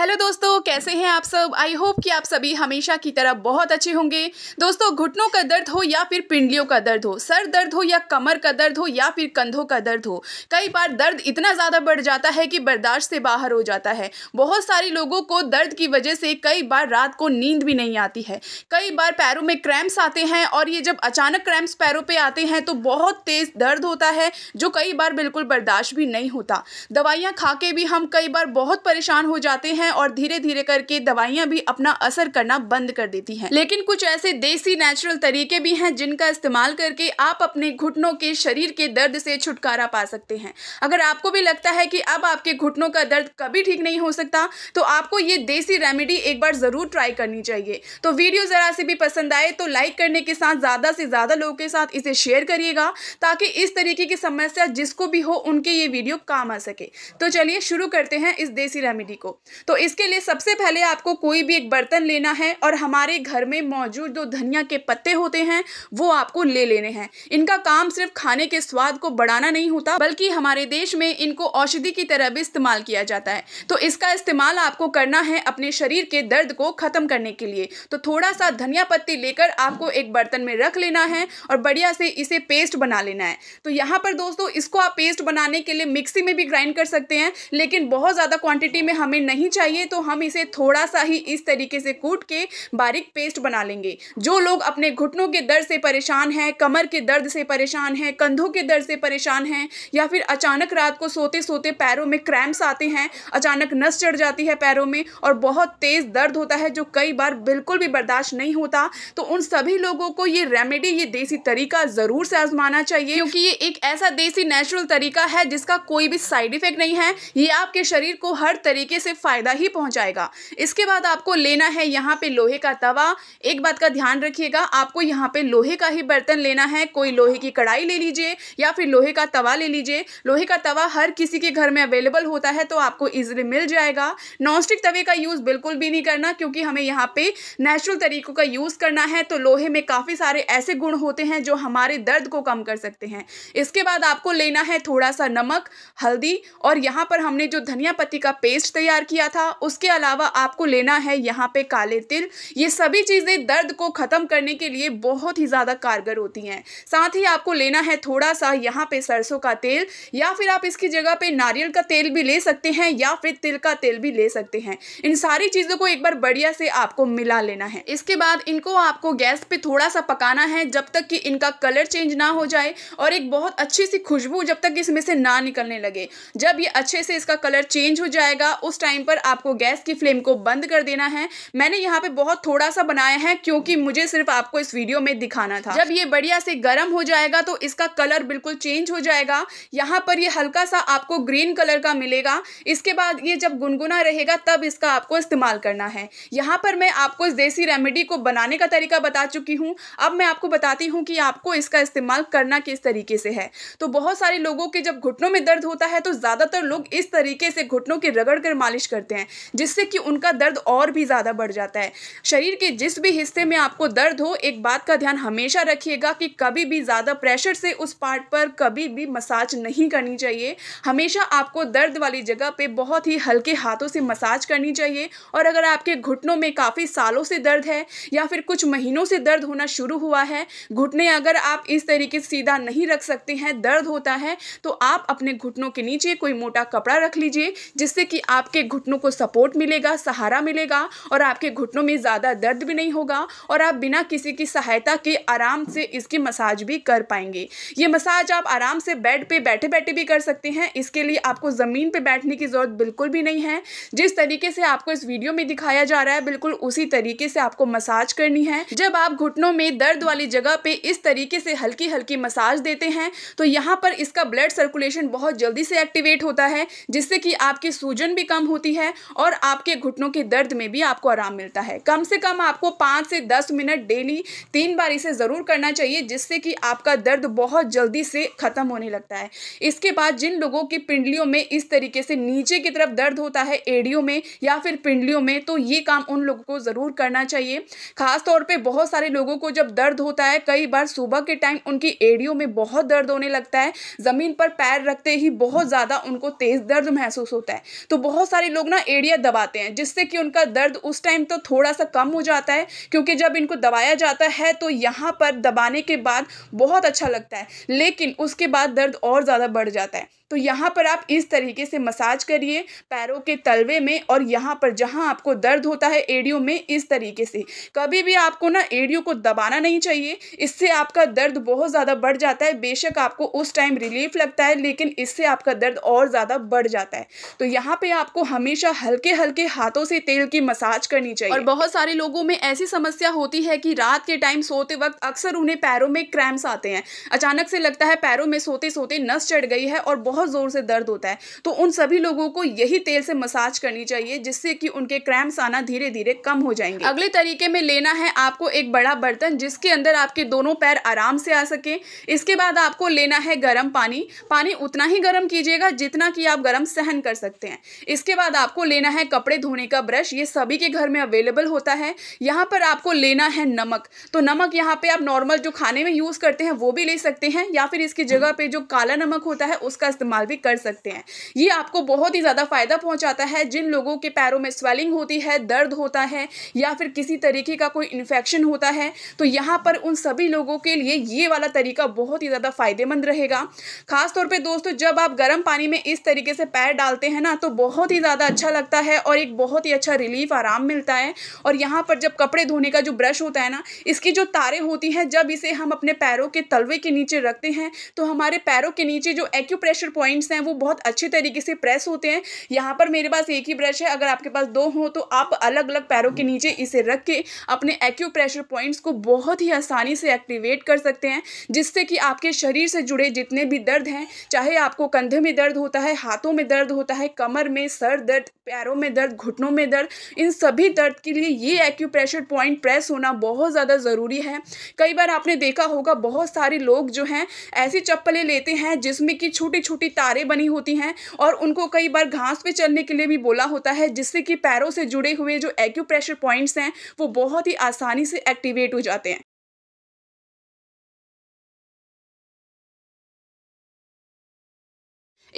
hello दोस्तों कैसे हैं आप सब आई होप कि आप सभी हमेशा की तरह बहुत अच्छे होंगे दोस्तों घुटनों का दर्द हो या फिर पिंडलियों का दर्द हो सर दर्द हो या कमर का दर्द हो या फिर कंधों का दर्द हो कई बार दर्द इतना ज़्यादा बढ़ जाता है कि बर्दाश्त से बाहर हो जाता है बहुत सारे लोगों को दर्द की वजह से कई बार रात को नींद भी नहीं आती है कई बार पैरों में क्रैम्प्स आते हैं और ये जब अचानक क्रैम्प्स पैरों पर आते हैं तो बहुत तेज़ दर्द होता है जो कई बार बिल्कुल बर्दाश्त भी नहीं होता दवाइयाँ खा के भी हम कई बार बहुत परेशान हो जाते हैं हैं और धीरे धीरे करके दवाइयाँ भी अपना असर करना बंद कर देती हैं लेकिन कुछ ऐसे देसी नेचुरल तरीके भी हैं जिनका इस्तेमाल करके आप अपने घुटनों के शरीर के दर्द से छुटकारा पा सकते हैं अगर आपको भी लगता है कि अब आपके घुटनों का दर्द कभी ठीक नहीं हो सकता तो आपको ये देसी रेमेडी एक बार ज़रूर ट्राई करनी चाहिए तो वीडियो ज़रा से भी पसंद आए तो लाइक करने के साथ ज़्यादा से ज़्यादा लोगों के साथ इसे शेयर करिएगा ताकि इस तरीके की समस्या जिसको भी हो उनके ये वीडियो काम आ सके तो चलिए शुरू करते हैं इस देसी रेमेडी को तो इसके लिए सबसे पहले आपको कोई भी एक बर्तन लेना है और हमारे घर में मौजूद जो धनिया के पत्ते होते हैं वो आपको ले लेने हैं इनका काम सिर्फ खाने के स्वाद को बढ़ाना नहीं होता बल्कि हमारे देश में इनको औषधि की तरह भी इस्तेमाल किया जाता है तो इसका इस्तेमाल आपको करना है अपने शरीर के दर्द को ख़त्म करने के लिए तो थोड़ा सा धनिया पत्ती लेकर आपको एक बर्तन में रख लेना है और बढ़िया से इसे पेस्ट बना लेना है तो यहाँ पर दोस्तों इसको आप पेस्ट बनाने के लिए मिक्सी में भी ग्राइंड कर सकते हैं लेकिन बहुत ज़्यादा क्वांटिटी में हमें नहीं चाहिए चाहिए तो हम इसे थोड़ा सा ही इस तरीके से कूट के बारीक पेस्ट बना लेंगे जो लोग अपने घुटनों के दर्द से परेशान हैं कमर के दर्द से परेशान हैं कंधों के दर्द से परेशान हैं या फिर अचानक रात को सोते सोते पैरों में क्रैम्प्स आते हैं अचानक नस चढ़ जाती है पैरों में और बहुत तेज़ दर्द होता है जो कई बार बिल्कुल भी बर्दाश्त नहीं होता तो उन सभी लोगों को ये रेमेडी ये देसी तरीका ज़रूर से आजमाना चाहिए क्योंकि ये एक ऐसा देसी नेचुरल तरीका है जिसका कोई भी साइड इफेक्ट नहीं है ये आपके शरीर को हर तरीके से फ़ायदा फायदा ही पहुंचाएगा इसके बाद आपको लेना है यहाँ पे लोहे का तवा एक बात का ध्यान रखिएगा आपको यहाँ पे लोहे का ही बर्तन लेना है कोई लोहे की कढ़ाई ले लीजिए या फिर लोहे का तवा ले लीजिए लोहे का तवा हर किसी के घर में अवेलेबल होता है तो आपको ईजिली मिल जाएगा नॉन तवे का यूज़ बिल्कुल भी नहीं करना क्योंकि हमें यहाँ पर नेचुरल तरीकों का यूज़ करना है तो लोहे में काफ़ी सारे ऐसे गुण होते हैं जो हमारे दर्द को कम कर सकते हैं इसके बाद आपको लेना है थोड़ा सा नमक हल्दी और यहाँ पर हमने जो धनिया पत्ती का पेस्ट तैयार किया था था उसके अलावा आपको लेना है यहाँ पे काले तिल ये सभी चीज़ें दर्द को ख़त्म करने के लिए बहुत ही ज़्यादा कारगर होती हैं साथ ही आपको लेना है थोड़ा सा यहाँ पे सरसों का तेल या फिर आप इसकी जगह पे नारियल का तेल भी ले सकते हैं या फिर तिल का तेल भी ले सकते हैं इन सारी चीज़ों को एक बार बढ़िया से आपको मिला लेना है इसके बाद इनको आपको गैस पर थोड़ा सा पकाना है जब तक कि इनका कलर चेंज ना हो जाए और एक बहुत अच्छी सी खुशबू जब तक इसमें से ना निकलने लगे जब ये अच्छे से इसका कलर चेंज हो जाएगा उस टाइम पर आपको गैस की फ्लेम को बंद कर देना है मैंने यहाँ पे बहुत थोड़ा सा बनाया है क्योंकि मुझे सिर्फ आपको इस वीडियो में दिखाना था जब ये बढ़िया से गर्म हो जाएगा तो इसका कलर बिल्कुल चेंज हो जाएगा यहाँ पर ये हल्का सा आपको ग्रीन कलर का मिलेगा इसके बाद ये जब गुनगुना रहेगा तब इसका आपको इस्तेमाल करना है यहाँ पर मैं आपको इस देसी रेमेडी को बनाने का तरीका बता चुकी हूँ अब मैं आपको बताती हूँ कि आपको इसका इस्तेमाल करना किस तरीके से है तो बहुत सारे लोगों के जब घुटनों में दर्द होता है तो ज़्यादातर लोग इस तरीके से घुटनों की रगड़ कर मालिश करते हैं हैं जिससे कि उनका दर्द और भी ज़्यादा बढ़ जाता है शरीर के जिस भी हिस्से में आपको दर्द हो एक बात का ध्यान हमेशा रखिएगा कि कभी भी ज़्यादा प्रेशर से उस पार्ट पर कभी भी मसाज नहीं करनी चाहिए हमेशा आपको दर्द वाली जगह पर बहुत ही हल्के हाथों से मसाज करनी चाहिए और अगर आपके घुटनों में काफ़ी सालों से दर्द है या फिर कुछ महीनों से दर्द होना शुरू हुआ है घुटने अगर आप इस तरीके से सीधा नहीं रख सकते हैं दर्द होता है तो आप अपने घुटनों के नीचे कोई मोटा कपड़ा रख लीजिए जिससे कि आपके घुटनों को सपोर्ट मिलेगा सहारा मिलेगा और आपके घुटनों में ज़्यादा दर्द भी नहीं होगा और आप बिना किसी की सहायता के आराम से इसकी मसाज भी कर पाएंगे ये मसाज आप आराम से बेड पे बैठे बैठे भी कर सकते हैं इसके लिए आपको ज़मीन पे बैठने की ज़रूरत बिल्कुल भी नहीं है जिस तरीके से आपको इस वीडियो में दिखाया जा रहा है बिल्कुल उसी तरीके से आपको मसाज करनी है जब आप घुटनों में दर्द वाली जगह पे इस तरीके से हल्की हल्की मसाज देते हैं तो यहाँ पर इसका ब्लड सर्कुलेशन बहुत जल्दी से एक्टिवेट होता है जिससे कि आपकी सूजन भी कम होती है और आपके घुटनों के दर्द में भी आपको आराम मिलता है कम से कम आपको पाँच से दस मिनट डेली तीन बार इसे ज़रूर करना चाहिए जिससे कि आपका दर्द बहुत जल्दी से ख़त्म होने लगता है इसके बाद जिन लोगों की पिंडलियों में इस तरीके से नीचे की तरफ दर्द होता है एडियो में या फिर पिंडलियों में तो ये काम उन लोगों को ज़रूर करना चाहिए खास तौर पे बहुत सारे लोगों को जब दर्द होता है कई बार सुबह के टाइम उनकी एडियो में बहुत दर्द होने लगता है ज़मीन पर पैर रखते ही बहुत ज़्यादा उनको तेज़ दर्द महसूस होता है तो बहुत सारे लोग ना एरिया दबाते हैं जिससे कि उनका दर्द उस टाइम तो थोड़ा सा कम हो जाता है क्योंकि जब इनको दबाया जाता है तो यहाँ पर दबाने के बाद बहुत अच्छा लगता है लेकिन उसके बाद दर्द और ज़्यादा बढ़ जाता है तो यहाँ पर आप इस तरीके से मसाज करिए पैरों के तलवे में और यहाँ पर जहाँ आपको दर्द होता है एडियो में इस तरीके से कभी भी आपको ना एडियो को दबाना नहीं चाहिए इससे आपका दर्द बहुत ज़्यादा बढ़ जाता है बेशक आपको उस टाइम रिलीफ लगता है लेकिन इससे आपका दर्द और ज़्यादा बढ़ जाता है तो यहाँ पर आपको हमेशा हमेशा हल्के हल्के हाथों से तेल की मसाज करनी चाहिए और बहुत सारे लोगों में ऐसी समस्या होती है कि रात के टाइम सोते वक्त अक्सर उन्हें पैरों में क्रैम्स आते हैं अचानक से लगता है पैरों में सोते सोते नस चढ़ गई है और बहुत ज़ोर से दर्द होता है तो उन सभी लोगों को यही तेल से मसाज करनी चाहिए जिससे कि उनके क्रैम्स आना धीरे धीरे कम हो जाएंगे अगले तरीके में लेना है आपको एक बड़ा बर्तन जिसके अंदर आपके दोनों पैर आराम से आ सके इसके बाद आपको लेना है गर्म पानी पानी उतना ही गर्म कीजिएगा जितना कि आप गर्म सहन कर सकते हैं इसके बाद आपको आपको लेना है कपड़े धोने का ब्रश ये सभी के घर में अवेलेबल होता है यहाँ पर आपको लेना है नमक तो नमक यहाँ पे आप नॉर्मल जो खाने में यूज़ करते हैं वो भी ले सकते हैं या फिर इसकी जगह पे जो काला नमक होता है उसका इस्तेमाल भी कर सकते हैं ये आपको बहुत ही ज़्यादा फ़ायदा पहुँचाता है जिन लोगों के पैरों में स्वेलिंग होती है दर्द होता है या फिर किसी तरीके का कोई इन्फेक्शन होता है तो यहाँ पर उन सभी लोगों के लिए ये वाला तरीका बहुत ही ज़्यादा फ़ायदेमंद रहेगा खासतौर पर दोस्तों जब आप गर्म पानी में इस तरीके से पैर डालते हैं ना तो बहुत ही ज़्यादा अच्छा अच्छा लगता है और एक बहुत ही अच्छा रिलीफ आराम मिलता है और यहाँ पर जब कपड़े धोने का जो ब्रश होता है ना इसकी जो तारें होती हैं जब इसे हम अपने पैरों के तलवे के नीचे रखते हैं तो हमारे पैरों के नीचे जो एक्यूप्रेशर पॉइंट्स हैं वो बहुत अच्छे तरीके से प्रेस होते हैं यहाँ पर मेरे पास एक ही ब्रश है अगर आपके पास दो हों तो आप अलग अलग पैरों के नीचे इसे रख के अपने एक्यूप्रेशर पॉइंट्स को बहुत ही आसानी से एक्टिवेट कर सकते हैं जिससे कि आपके शरीर से जुड़े जितने भी दर्द हैं चाहे आपको कंधे में दर्द होता है हाथों में दर्द होता है कमर में सर दर्द पैरों में दर्द घुटनों में दर्द इन सभी दर्द के लिए ये एक्यूप्रेशर पॉइंट प्रेस होना बहुत ज़्यादा ज़रूरी है कई बार आपने देखा होगा बहुत सारे लोग जो हैं ऐसी चप्पलें लेते हैं जिसमें कि छोटी छोटी तारें बनी होती हैं और उनको कई बार घास पे चलने के लिए भी बोला होता है जिससे कि पैरों से जुड़े हुए जो एक्यूप्रेशर पॉइंट्स हैं वो बहुत ही आसानी से एक्टिवेट हो जाते हैं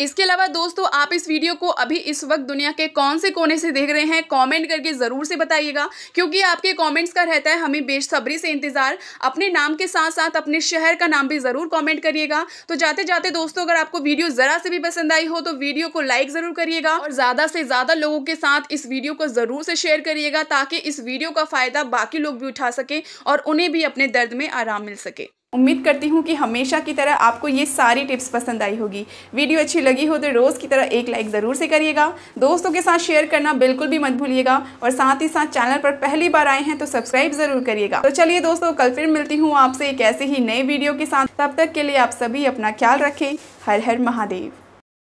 इसके अलावा दोस्तों आप इस वीडियो को अभी इस वक्त दुनिया के कौन से कोने से देख रहे हैं कमेंट करके ज़रूर से बताइएगा क्योंकि आपके कमेंट्स का रहता है हमें बेसब्री से इंतज़ार अपने नाम के साथ साथ अपने शहर का नाम भी ज़रूर कमेंट करिएगा तो जाते जाते दोस्तों अगर आपको वीडियो ज़रा से भी पसंद आई हो तो वीडियो को लाइक ज़रूर करिएगा और ज़्यादा से ज़्यादा लोगों के साथ इस वीडियो को ज़रूर से शेयर करिएगा ताकि इस वीडियो का फ़ायदा बाकी लोग भी उठा सकें और उन्हें भी अपने दर्द में आराम मिल सके उम्मीद करती हूँ कि हमेशा की तरह आपको ये सारी टिप्स पसंद आई होगी वीडियो अच्छी लगी हो तो रोज़ की तरह एक लाइक ज़रूर से करिएगा दोस्तों के साथ शेयर करना बिल्कुल भी मत भूलिएगा और साथ ही साथ चैनल पर पहली बार आए हैं तो सब्सक्राइब ज़रूर करिएगा तो चलिए दोस्तों कल फिर मिलती हूँ आपसे एक ऐसे ही नए वीडियो के साथ तब तक के लिए आप सभी अपना ख्याल रखें हर हर महादेव